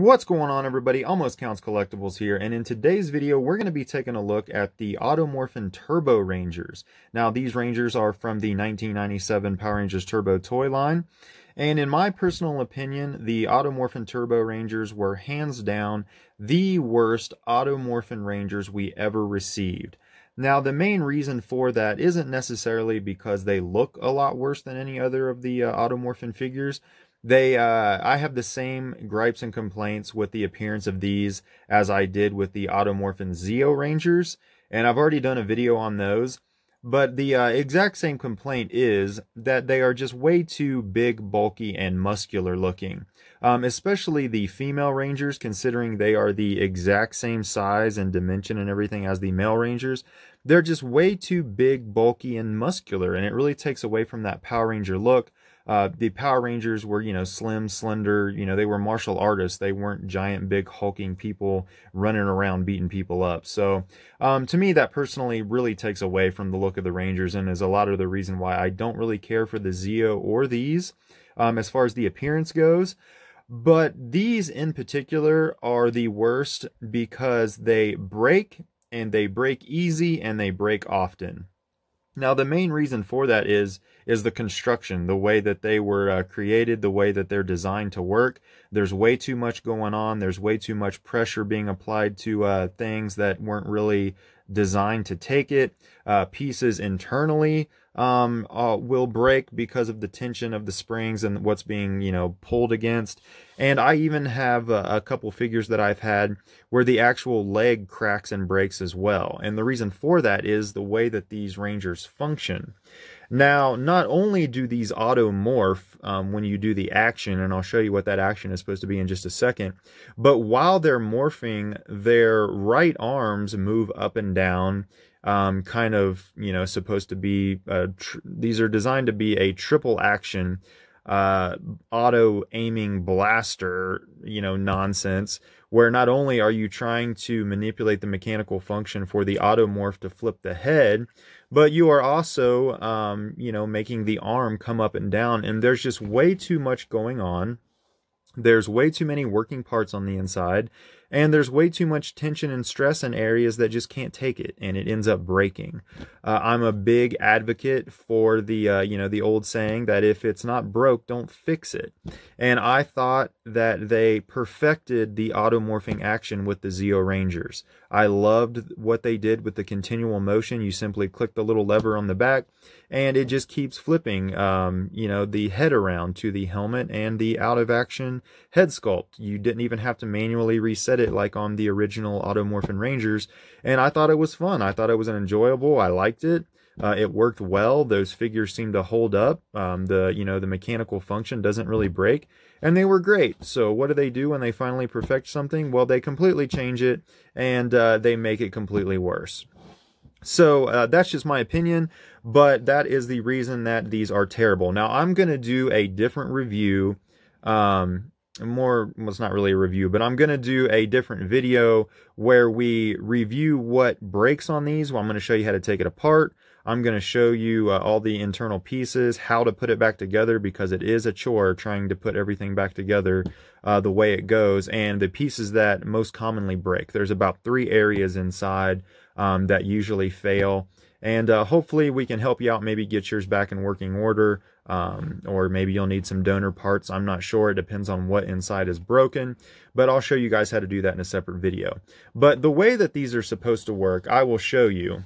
What's going on everybody? Almost Counts Collectibles here, and in today's video we're going to be taking a look at the Automorphin Turbo Rangers. Now these Rangers are from the 1997 Power Rangers Turbo toy line, and in my personal opinion, the Automorphin Turbo Rangers were hands down the worst Automorphin Rangers we ever received. Now, the main reason for that isn't necessarily because they look a lot worse than any other of the uh, Automorphin figures, they, uh, I have the same gripes and complaints with the appearance of these as I did with the Automorphin Zeo Rangers, and I've already done a video on those. But the uh, exact same complaint is that they are just way too big, bulky, and muscular looking. Um, especially the female rangers, considering they are the exact same size and dimension and everything as the male rangers. They're just way too big, bulky, and muscular, and it really takes away from that Power Ranger look uh, the Power Rangers were, you know, slim, slender, you know, they were martial artists. They weren't giant, big, hulking people running around beating people up. So um, to me, that personally really takes away from the look of the Rangers and is a lot of the reason why I don't really care for the Zio or these um, as far as the appearance goes. But these in particular are the worst because they break and they break easy and they break often. Now, the main reason for that is is the construction, the way that they were uh, created, the way that they're designed to work. There's way too much going on. There's way too much pressure being applied to uh, things that weren't really designed to take it. Uh, pieces internally um, uh, will break because of the tension of the springs and what's being, you know, pulled against. And I even have a, a, couple figures that I've had where the actual leg cracks and breaks as well. And the reason for that is the way that these rangers function. Now, not only do these auto morph um, when you do the action, and I'll show you what that action is supposed to be in just a second, but while they're morphing, their right arms move up and down um, kind of, you know, supposed to be, these are designed to be a triple action uh, auto aiming blaster, you know, nonsense, where not only are you trying to manipulate the mechanical function for the automorph to flip the head, but you are also, um, you know, making the arm come up and down. And there's just way too much going on. There's way too many working parts on the inside and there's way too much tension and stress in areas that just can't take it and it ends up breaking uh, i'm a big advocate for the uh, you know the old saying that if it's not broke don't fix it and i thought that they perfected the automorphing action with the zeo rangers i loved what they did with the continual motion you simply click the little lever on the back and it just keeps flipping um, you know the head around to the helmet and the out of action head sculpt you didn't even have to manually reset it like on the original Automorphin Rangers, and I thought it was fun. I thought it was an enjoyable. I liked it. Uh, it worked well. Those figures seemed to hold up. Um, the you know the mechanical function doesn't really break, and they were great. So what do they do when they finally perfect something? Well, they completely change it and uh, they make it completely worse. So uh, that's just my opinion, but that is the reason that these are terrible. Now I'm gonna do a different review um, more was well, not really a review, but I'm going to do a different video where we review what breaks on these. Well, I'm going to show you how to take it apart. I'm going to show you uh, all the internal pieces, how to put it back together because it is a chore trying to put everything back together uh, the way it goes and the pieces that most commonly break. There's about three areas inside um, that usually fail and uh, hopefully we can help you out, maybe get yours back in working order, um, or maybe you'll need some donor parts. I'm not sure. It depends on what inside is broken, but I'll show you guys how to do that in a separate video. But the way that these are supposed to work, I will show you.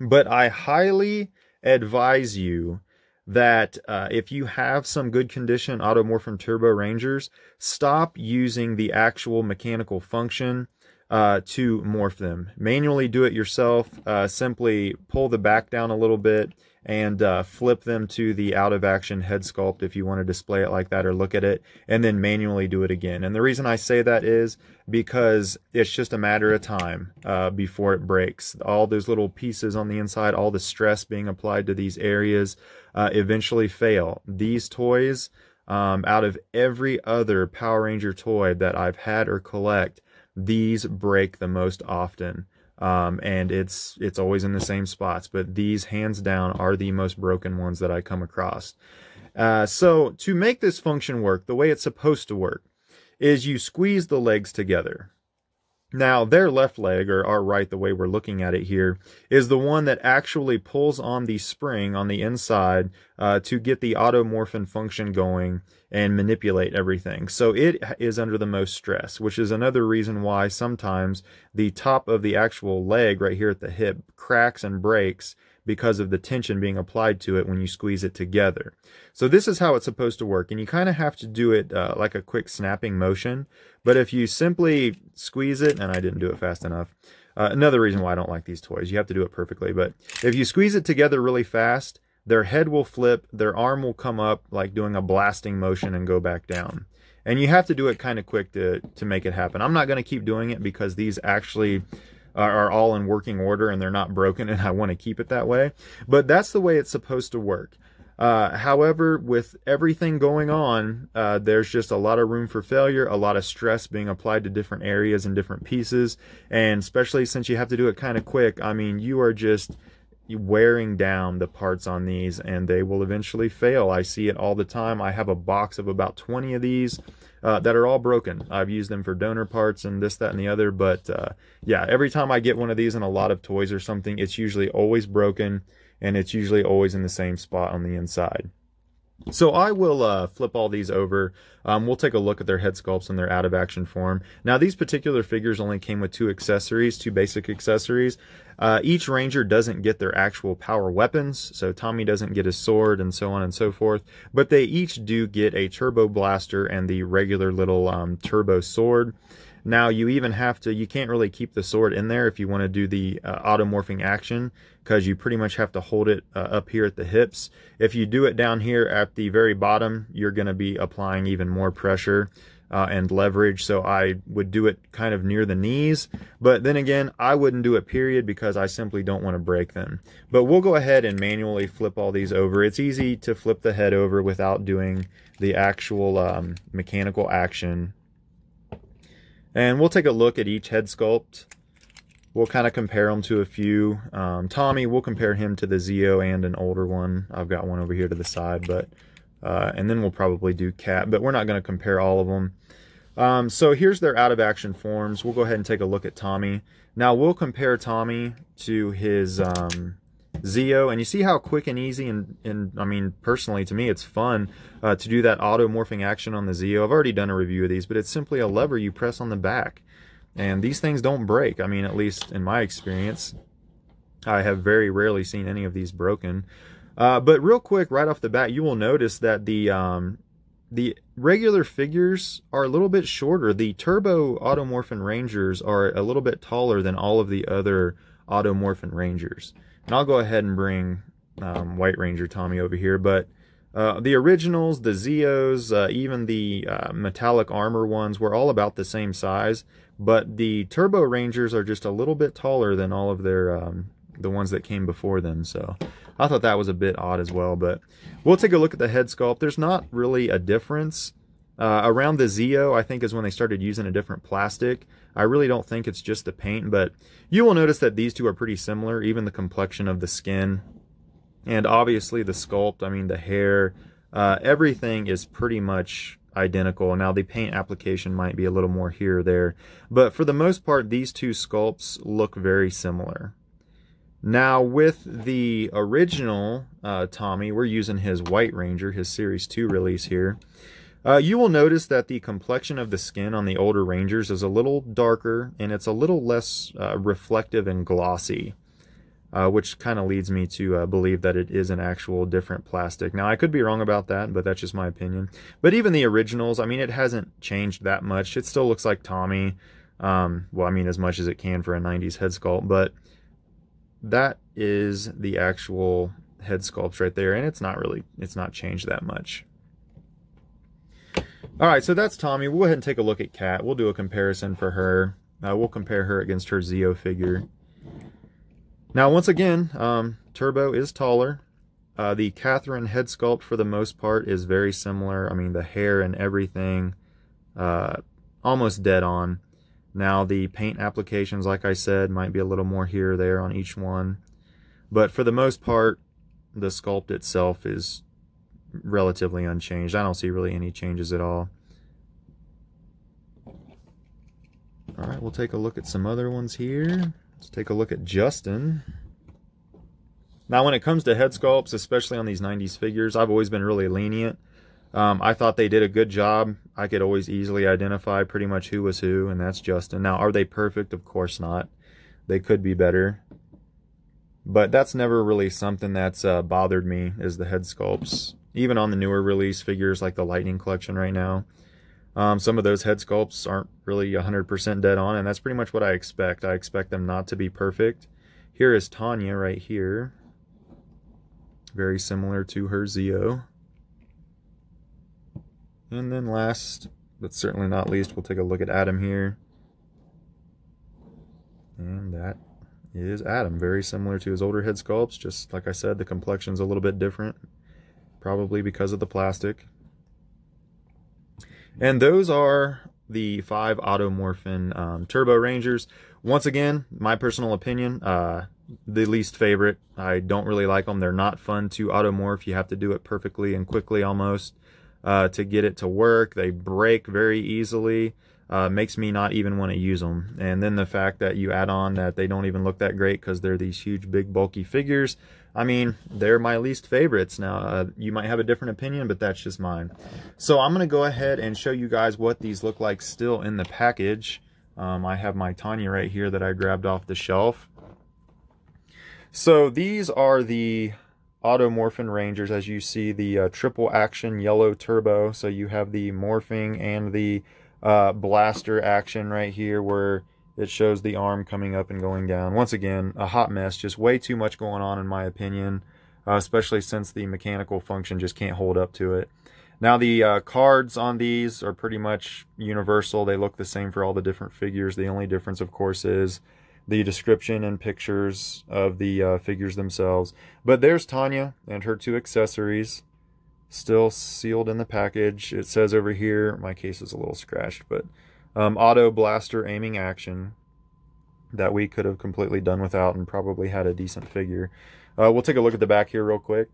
But I highly advise you that uh, if you have some good condition Automorphin turbo rangers, stop using the actual mechanical function uh, to morph them. Manually do it yourself. Uh, simply pull the back down a little bit and uh, flip them to the out of action head sculpt if you want to display it like that or look at it and then manually do it again. And the reason I say that is because it's just a matter of time uh, before it breaks. All those little pieces on the inside, all the stress being applied to these areas uh, eventually fail. These toys, um, out of every other Power Ranger toy that I've had or collect, these break the most often. Um, and it's it's always in the same spots. But these, hands down, are the most broken ones that I come across. Uh, so to make this function work the way it's supposed to work is you squeeze the legs together. Now, their left leg, or our right, the way we're looking at it here, is the one that actually pulls on the spring on the inside uh, to get the automorphin function going and manipulate everything. So it is under the most stress, which is another reason why sometimes the top of the actual leg right here at the hip cracks and breaks because of the tension being applied to it when you squeeze it together. So this is how it's supposed to work, and you kind of have to do it uh, like a quick snapping motion, but if you simply squeeze it, and I didn't do it fast enough, uh, another reason why I don't like these toys, you have to do it perfectly, but if you squeeze it together really fast, their head will flip, their arm will come up like doing a blasting motion and go back down. And you have to do it kind of quick to, to make it happen. I'm not going to keep doing it because these actually are all in working order and they're not broken and I want to keep it that way. But that's the way it's supposed to work. Uh, however, with everything going on, uh, there's just a lot of room for failure, a lot of stress being applied to different areas and different pieces. And especially since you have to do it kind of quick, I mean, you are just wearing down the parts on these and they will eventually fail. I see it all the time. I have a box of about 20 of these uh, that are all broken. I've used them for donor parts and this, that, and the other. But uh, yeah, every time I get one of these in a lot of toys or something, it's usually always broken and it's usually always in the same spot on the inside. So I will uh, flip all these over. Um, we'll take a look at their head sculpts and their out of action form. Now these particular figures only came with two accessories, two basic accessories. Uh, each ranger doesn't get their actual power weapons, so Tommy doesn't get his sword and so on and so forth, but they each do get a turbo blaster and the regular little um, turbo sword. Now you even have to, you can't really keep the sword in there if you want to do the uh, automorphing action because you pretty much have to hold it uh, up here at the hips. If you do it down here at the very bottom, you're going to be applying even more pressure. Uh, and leverage. So I would do it kind of near the knees. But then again, I wouldn't do it period because I simply don't want to break them. But we'll go ahead and manually flip all these over. It's easy to flip the head over without doing the actual um, mechanical action and we'll take a look at each head sculpt. We'll kind of compare them to a few. Um, Tommy, we'll compare him to the Zeo and an older one. I've got one over here to the side, but uh, and then we'll probably do Cat, but we're not going to compare all of them. Um, so here's their out of action forms. We'll go ahead and take a look at Tommy. Now we'll compare Tommy to his um, Zeo, and you see how quick and easy and, and I mean, personally, to me, it's fun uh, to do that auto-morphing action on the Zeo. I've already done a review of these, but it's simply a lever you press on the back. And these things don't break, I mean, at least in my experience. I have very rarely seen any of these broken. Uh, but real quick, right off the bat, you will notice that the um, the regular figures are a little bit shorter. The Turbo Automorphin Rangers are a little bit taller than all of the other Automorphin Rangers. And I'll go ahead and bring um, White Ranger Tommy over here, but uh, the originals, the Zeos, uh, even the uh, metallic armor ones were all about the same size, but the Turbo Rangers are just a little bit taller than all of their um, the ones that came before them, so I thought that was a bit odd as well, but we'll take a look at the head sculpt. There's not really a difference. Uh, around the Zio, I think is when they started using a different plastic. I really don't think it's just the paint, but you will notice that these two are pretty similar, even the complexion of the skin. And obviously the sculpt, I mean the hair, uh, everything is pretty much identical. Now the paint application might be a little more here or there, but for the most part, these two sculpts look very similar. Now with the original uh, Tommy, we're using his White Ranger, his Series 2 release here. Uh, you will notice that the complexion of the skin on the older Rangers is a little darker and it's a little less uh, reflective and glossy, uh, which kind of leads me to uh, believe that it is an actual different plastic. Now, I could be wrong about that, but that's just my opinion. But even the originals, I mean, it hasn't changed that much. It still looks like Tommy. Um, well, I mean, as much as it can for a 90s head sculpt, but that is the actual head sculpt right there. And it's not really, it's not changed that much. All right, so that's Tommy. We'll go ahead and take a look at Kat. We'll do a comparison for her. Uh, we'll compare her against her Zeo figure. Now, once again, um, Turbo is taller. Uh, the Catherine head sculpt, for the most part, is very similar. I mean, the hair and everything, uh, almost dead on. Now, the paint applications, like I said, might be a little more here or there on each one. But for the most part, the sculpt itself is relatively unchanged. I don't see really any changes at all. All right, we'll take a look at some other ones here. Let's take a look at Justin. Now, when it comes to head sculpts, especially on these 90s figures, I've always been really lenient. Um, I thought they did a good job. I could always easily identify pretty much who was who, and that's Justin. Now, are they perfect? Of course not. They could be better. But that's never really something that's uh, bothered me is the head sculpts. Even on the newer release figures like the Lightning Collection right now. Um, some of those head sculpts aren't really 100% dead on, and that's pretty much what I expect. I expect them not to be perfect. Here is Tanya right here. Very similar to her Zio. And then last, but certainly not least, we'll take a look at Adam here. And that is Adam, very similar to his older head sculpts. Just like I said, the complexion's a little bit different, probably because of the plastic. And those are the five Automorphin um, Turbo Rangers. Once again, my personal opinion, uh, the least favorite. I don't really like them. They're not fun to automorph. You have to do it perfectly and quickly almost uh, to get it to work. They break very easily uh, makes me not even want to use them. And then the fact that you add on that they don't even look that great because they're these huge, big, bulky figures. I mean, they're my least favorites. Now, uh, you might have a different opinion, but that's just mine. So I'm going to go ahead and show you guys what these look like still in the package. Um, I have my Tanya right here that I grabbed off the shelf. So these are the Automorphin Rangers, as you see, the uh, triple action yellow turbo. So you have the morphing and the uh, blaster action right here where it shows the arm coming up and going down. Once again, a hot mess, just way too much going on in my opinion, uh, especially since the mechanical function just can't hold up to it. Now the uh, cards on these are pretty much universal. They look the same for all the different figures. The only difference, of course, is the description and pictures of the uh, figures themselves. But there's Tanya and her two accessories still sealed in the package. It says over here, my case is a little scratched, but um, auto blaster aiming action that we could have completely done without and probably had a decent figure. Uh, we'll take a look at the back here real quick.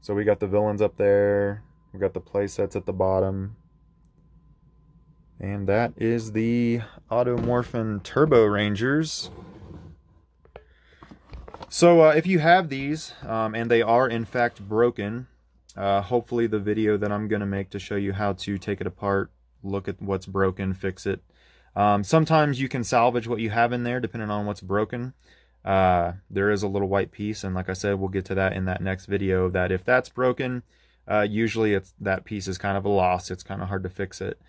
So we got the villains up there. We got the play sets at the bottom. And that is the Automorphin Turbo Rangers. So uh, if you have these, um, and they are in fact broken, uh, hopefully the video that I'm going to make to show you how to take it apart, look at what's broken, fix it. Um, sometimes you can salvage what you have in there depending on what's broken. Uh, there is a little white piece and like I said, we'll get to that in that next video that if that's broken, uh, usually it's that piece is kind of a loss. It's kind of hard to fix it.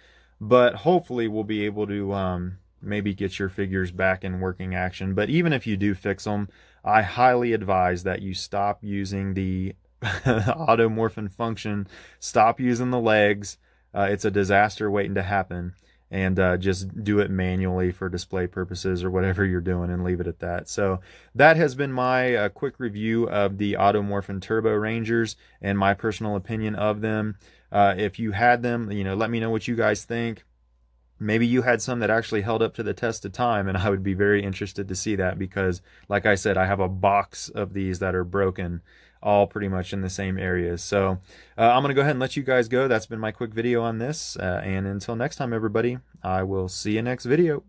But hopefully we'll be able to um, maybe get your figures back in working action. But even if you do fix them, I highly advise that you stop using the automorphin function. Stop using the legs. Uh, it's a disaster waiting to happen. And uh, just do it manually for display purposes or whatever you're doing and leave it at that. So that has been my uh, quick review of the Automorphin Turbo Rangers and my personal opinion of them. Uh, if you had them, you know, let me know what you guys think maybe you had some that actually held up to the test of time and i would be very interested to see that because like i said i have a box of these that are broken all pretty much in the same areas. So uh, I'm going to go ahead and let you guys go. That's been my quick video on this. Uh, and until next time, everybody, I will see you next video.